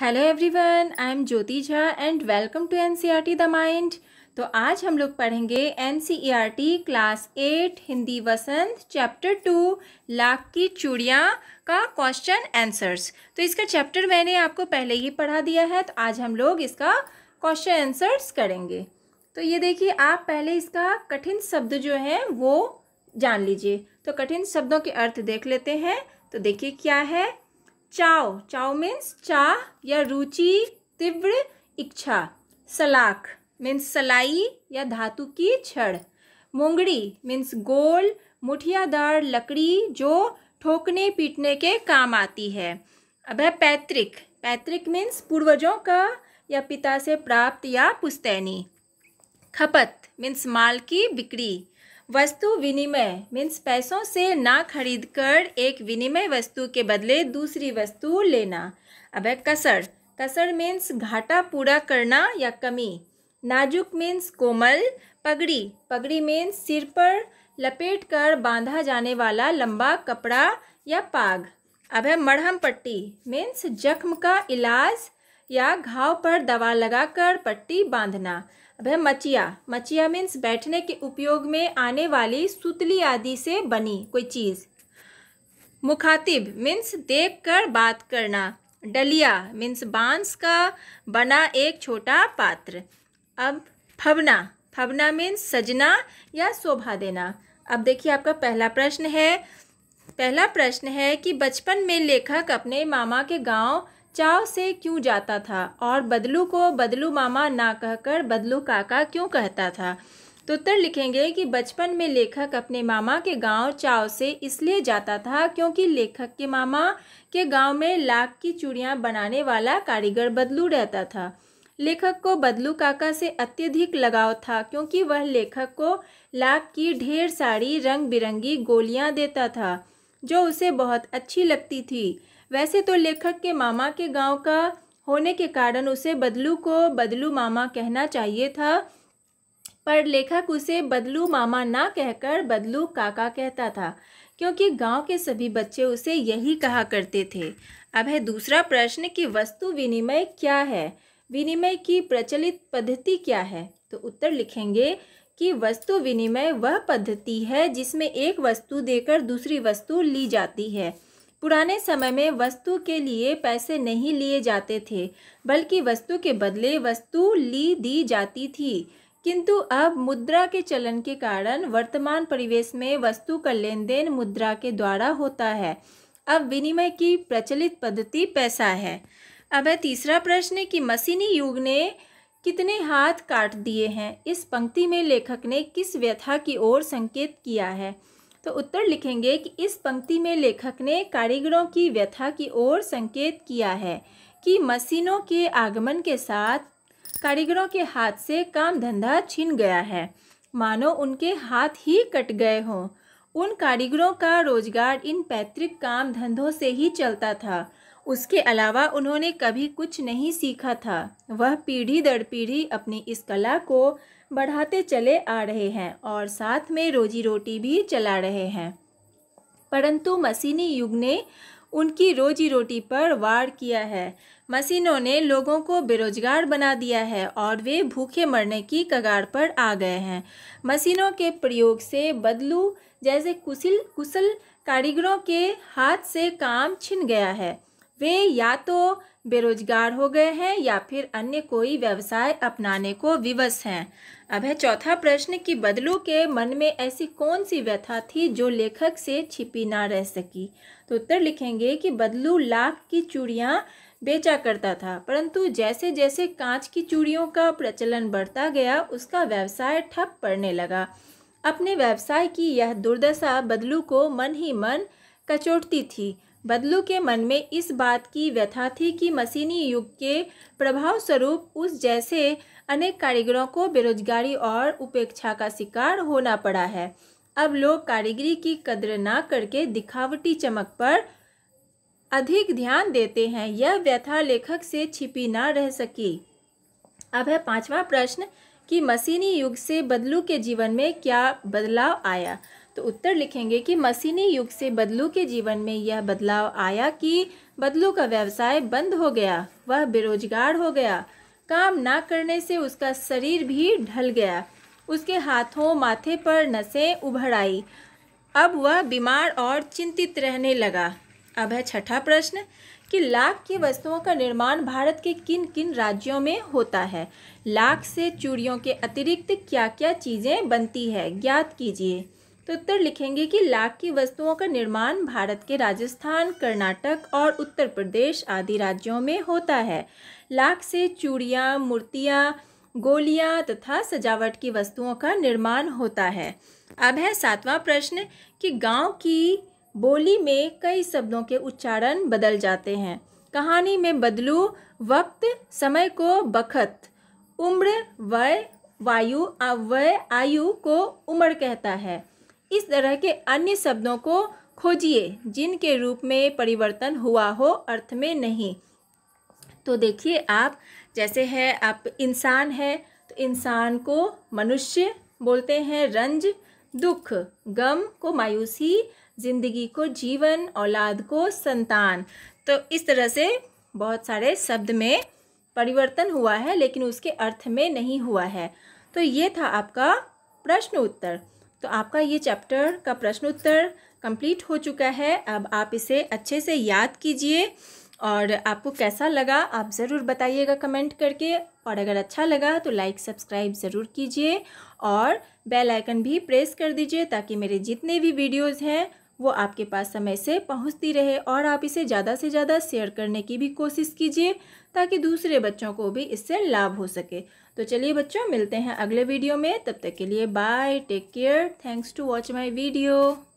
hello everyone I am Jyoti Jha and welcome to NCERT the mind तो आज हम लोग पढ़ेंगे NCERT class eight Hindi Vasant chapter two लाख की चूड़िया का क्वेश्चन आंसर्स तो इसका चैप्टर मैंने आपको पहले ही पढ़ा दिया है तो आज हम लोग इसका क्वेश्चन आंसर्स करेंगे तो ये देखिए आप पहले इसका कठिन शब्द जो है वो जान लीजिए तो कठिन शब्दों के अर्थ देख लेते हैं तो देखिए क्या है चाव चाव मीन्स चाह या रुचि तीव्र इच्छा सलाख मीन्स सलाई या धातु की छड़ मुंगड़ी मीन्स गोल मुठियादार लकड़ी जो ठोकने पीटने के काम आती है अब है पैतृक पैतृक मीन्स पूर्वजों का या पिता से प्राप्त या पुस्तैनी खपत मीन्स माल की बिक्री वस्तु विनिमय मीन्स पैसों से ना खरीदकर एक विनिमय वस्तु के बदले दूसरी वस्तु लेना अब है कसर कसर मीन्स घाटा पूरा करना या कमी नाजुक मीन्स कोमल पगड़ी पगड़ी मीन्स सिर पर लपेट कर बांधा जाने वाला लंबा कपड़ा या पाग अब है मरहम पट्टी मीन्स जख्म का इलाज या घाव पर दवा लगाकर पट्टी बांधना अब है मचिया मचिया मीन्स बैठने के उपयोग में आने वाली सुतली आदि से बनी कोई चीज़ मुखातिब मीन्स देख कर बात करना डलिया मीन्स बांस का बना एक छोटा पात्र अब फबना फबना मीन्स सजना या शोभा देना अब देखिए आपका पहला प्रश्न है पहला प्रश्न है कि बचपन में लेखक अपने मामा के गांव चाव से क्यों जाता था और बदलू को बदलू मामा ना कहकर बदलू काका क्यों कहता था तो उत्तर लिखेंगे कि बचपन में लेखक अपने मामा के गांव चाव से इसलिए जाता था क्योंकि लेखक के मामा के गांव में लाख की चूड़ियाँ बनाने वाला कारीगर बदलू रहता था लेखक को बदलू काका से अत्यधिक लगाव था क्योंकि वह लेखक को लाख की ढेर सारी रंग बिरंगी गोलियाँ देता था जो उसे बहुत अच्छी लगती थी वैसे तो लेखक के मामा के गांव का होने के कारण उसे बदलू को बदलू मामा कहना चाहिए था पर लेखक उसे बदलू मामा ना कहकर बदलू काका कहता था क्योंकि गांव के सभी बच्चे उसे यही कहा करते थे अब है दूसरा प्रश्न कि वस्तु विनिमय क्या है विनिमय की प्रचलित पद्धति क्या है तो उत्तर लिखेंगे कि वस्तु विनिमय वह पद्धति है जिसमें एक वस्तु देकर दूसरी वस्तु ली जाती है पुराने समय में वस्तु के लिए पैसे नहीं लिए जाते थे बल्कि वस्तु के बदले वस्तु ली दी जाती थी किंतु अब मुद्रा के चलन के कारण वर्तमान परिवेश में वस्तु का लेन देन मुद्रा के द्वारा होता है अब विनिमय की प्रचलित पद्धति पैसा है अब है तीसरा प्रश्न कि मशीनी युग ने कितने हाथ काट दिए हैं इस पंक्ति में लेखक ने किस व्यथा की ओर संकेत किया है तो उत्तर लिखेंगे कि इस पंक्ति में लेखक ने कारीगरों की व्यथा की ओर संकेत किया है कि मशीनों के आगमन के साथ कारीगरों के हाथ से काम धंधा छिन गया है मानो उनके हाथ ही कट गए हों उन कारीगरों का रोजगार इन पैतृक काम धंधों से ही चलता था उसके अलावा उन्होंने कभी कुछ नहीं सीखा था वह पीढ़ी दर पीढ़ी अपनी इस कला को बढ़ाते चले आ रहे हैं और साथ में रोजी रोटी भी चला रहे हैं परंतु मशीनी युग ने उनकी रोजी रोटी पर वार किया है मशीनों ने लोगों को बेरोजगार बना दिया है और वे भूखे मरने की कगार पर आ गए हैं मशीनों के प्रयोग से बदलू जैसे कुशल कुशल कारीगरों के हाथ से काम छिन गया है वे या तो बेरोजगार हो गए हैं या फिर अन्य कोई व्यवसाय अपनाने को विवश हैं अब है चौथा प्रश्न कि बदलू के मन में ऐसी कौन सी व्यथा थी जो लेखक से छिपी ना रह सकी तो उत्तर लिखेंगे कि बदलू लाख की चूड़ियाँ बेचा करता था परंतु जैसे जैसे कांच की चूड़ियों का प्रचलन बढ़ता गया उसका व्यवसाय ठप पड़ने लगा अपने व्यवसाय की यह दुर्दशा बदलू को मन ही मन कचोटती थी बदलू के मन में इस बात की व्यथा थी कि मशीनी युग के प्रभाव स्वरूप उस जैसे अनेक कारीगरों को बेरोजगारी और उपेक्षा का शिकार होना पड़ा है अब लोग कारीगरी की कदर ना करके दिखावटी चमक पर अधिक ध्यान देते हैं यह व्यथा लेखक से छिपी ना रह सकी अब है पांचवा प्रश्न कि मशीनी युग से बदलू के जीवन में क्या बदलाव आया तो उत्तर लिखेंगे कि मसीनी युग से बदलू के जीवन में यह बदलाव आया कि बदलू का व्यवसाय बंद हो गया वह बेरोजगार हो गया काम ना करने से उसका शरीर भी ढल गया उसके हाथों माथे पर नसें उभर आई अब वह बीमार और चिंतित रहने लगा अब है छठा प्रश्न कि लाख की वस्तुओं का निर्माण भारत के किन किन राज्यों में होता है लाख से चूड़ियों के अतिरिक्त क्या क्या चीज़ें बनती है ज्ञात कीजिए तो उत्तर लिखेंगे कि लाख की वस्तुओं का निर्माण भारत के राजस्थान कर्नाटक और उत्तर प्रदेश आदि राज्यों में होता है लाख से चूड़ियाँ मूर्तियाँ गोलियाँ तथा सजावट की वस्तुओं का निर्माण होता है अब है सातवां प्रश्न कि गांव की बोली में कई शब्दों के उच्चारण बदल जाते हैं कहानी में बदलू वक्त समय को बखत उम्र वय वायु अव्यय आयु को उम्र कहता है इस तरह के अन्य शब्दों को खोजिए जिनके रूप में परिवर्तन हुआ हो अर्थ में नहीं तो देखिए आप जैसे है आप इंसान है तो इंसान को मनुष्य बोलते हैं रंज दुख गम को मायूसी जिंदगी को जीवन औलाद को संतान तो इस तरह से बहुत सारे शब्द में परिवर्तन हुआ है लेकिन उसके अर्थ में नहीं हुआ है तो ये था आपका प्रश्न उत्तर तो आपका ये चैप्टर का प्रश्न उत्तर कंप्लीट हो चुका है अब आप इसे अच्छे से याद कीजिए और आपको कैसा लगा आप ज़रूर बताइएगा कमेंट करके और अगर अच्छा लगा तो लाइक सब्सक्राइब ज़रूर कीजिए और बेल आइकन भी प्रेस कर दीजिए ताकि मेरे जितने भी वीडियोज़ हैं वो आपके पास समय से पहुंचती रहे और आप इसे ज़्यादा से ज़्यादा शेयर करने की भी कोशिश कीजिए ताकि दूसरे बच्चों को भी इससे लाभ हो सके तो चलिए बच्चों मिलते हैं अगले वीडियो में तब तक के लिए bye take care thanks to watch my video